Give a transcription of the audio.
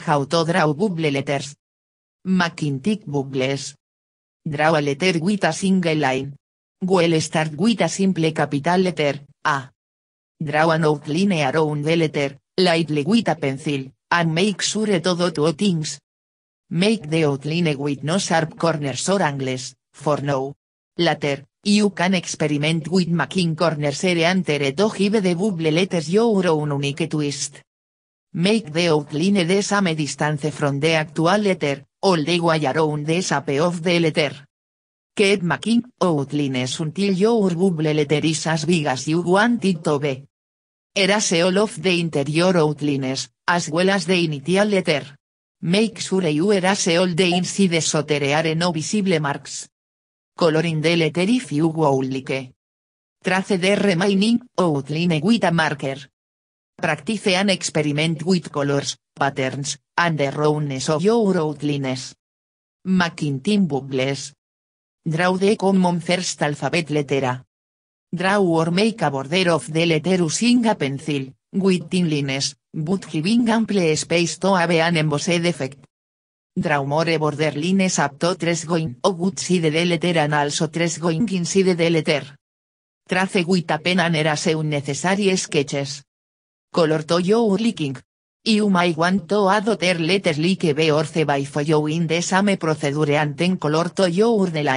How to draw bubble letters. tick bubbles. Draw a letter with a single line. Well start with a simple capital letter, A. Draw an outline around the letter, lightly with a pencil, and make sure todo all two things. Make the outline with no sharp corners or angles, for now. Later, you can experiment with making corners and enter to give the bubble letters your own unique twist. Make the outline the me distance from the actual letter, all the way around the shape of the letter. Keep making outlines until your bubble letter is as big as you want it to be. Erase all of the interior outlines, as well as the initial letter. Make sure you erase all the insides so are no visible marks. Coloring the letter if you would like. Trace the remaining outline with a marker. Practice and experiment with colors, patterns, and the roundness of your outlines. Draw the common first alphabet letter. Draw or make a border of the letter using a pencil, with thin lines, but giving ample space to have an embossed effect. Draw more border lines up to tres going side the letter and also 3 going inside the letter. Trace with a pen and erase unnecessary sketches color to you liking. You may want to add other letters like B or C by following the same procedure and then color to your